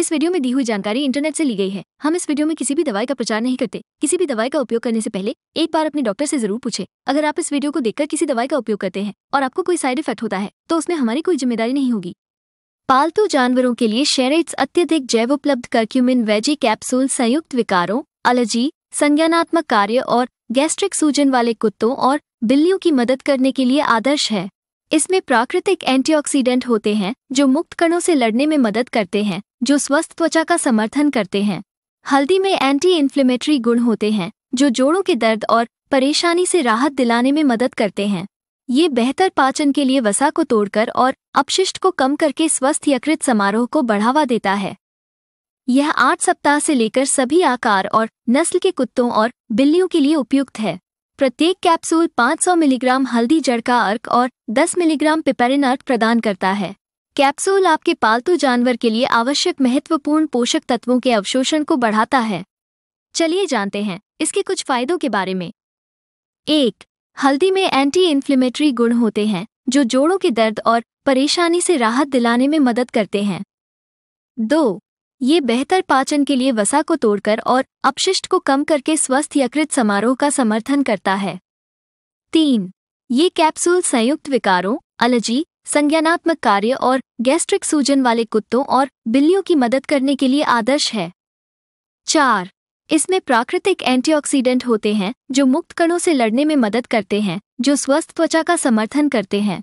इस वीडियो में दी हुई जानकारी इंटरनेट से ली गई है हम इस वीडियो में किसी भी दवाई का प्रचार नहीं करते किसी भी दवाई का उपयोग करने से पहले एक बार अपने डॉक्टर से जरूर पूछे अगर आप इस वीडियो को देखकर किसी दवाई का उपयोग करते हैं और आपको कोई साइड इफेक्ट होता है तो उसमें हमारी कोई जिम्मेदारी नहीं होगी पालतू जानवरों के लिए शेरेट्स अत्यधिक जैव उपलब्ध करक्यूमिन वेजी कैप्सूल संयुक्त विकारों एलर्जी संज्ञानात्मक कार्य और गैस्ट्रिक सूजन वाले कुत्तों और बिल्लियों की मदद करने के लिए आदर्श है इसमें प्राकृतिक एंटीऑक्सीडेंट होते हैं जो मुक्त कणों से लड़ने में मदद करते हैं जो स्वस्थ त्वचा का समर्थन करते हैं हल्दी में एंटी इन्फ्लेमेटरी गुण होते हैं जो जोड़ों के दर्द और परेशानी से राहत दिलाने में मदद करते हैं ये बेहतर पाचन के लिए वसा को तोड़कर और अपशिष्ट को कम करके स्वस्थ यकृत समारोह को बढ़ावा देता है यह आठ सप्ताह से लेकर सभी आकार और नस्ल के कुत्तों और बिल्लियों के लिए उपयुक्त है प्रत्येक कैप्सूल 500 मिलीग्राम हल्दी जड़ का अर्क और 10 मिलीग्राम पिपेरिन अर्क प्रदान करता है कैप्सूल आपके पालतू जानवर के लिए आवश्यक महत्वपूर्ण पोषक तत्वों के अवशोषण को बढ़ाता है चलिए जानते हैं इसके कुछ फायदों के बारे में एक हल्दी में एंटी इन्फ्लेमेटरी गुण होते हैं जो जोड़ों के दर्द और परेशानी से राहत दिलाने में मदद करते हैं दो ये बेहतर पाचन के लिए वसा को तोड़कर और अपशिष्ट को कम करके स्वस्थ यकृत समारोह का समर्थन करता है तीन ये कैप्सूल संयुक्त विकारों अलर्जी संज्ञानात्मक कार्य और गैस्ट्रिक सूजन वाले कुत्तों और बिल्लियों की मदद करने के लिए आदर्श है चार इसमें प्राकृतिक एंटीऑक्सीडेंट होते हैं जो मुक्त कणों से लड़ने में मदद करते हैं जो स्वस्थ त्वचा का समर्थन करते हैं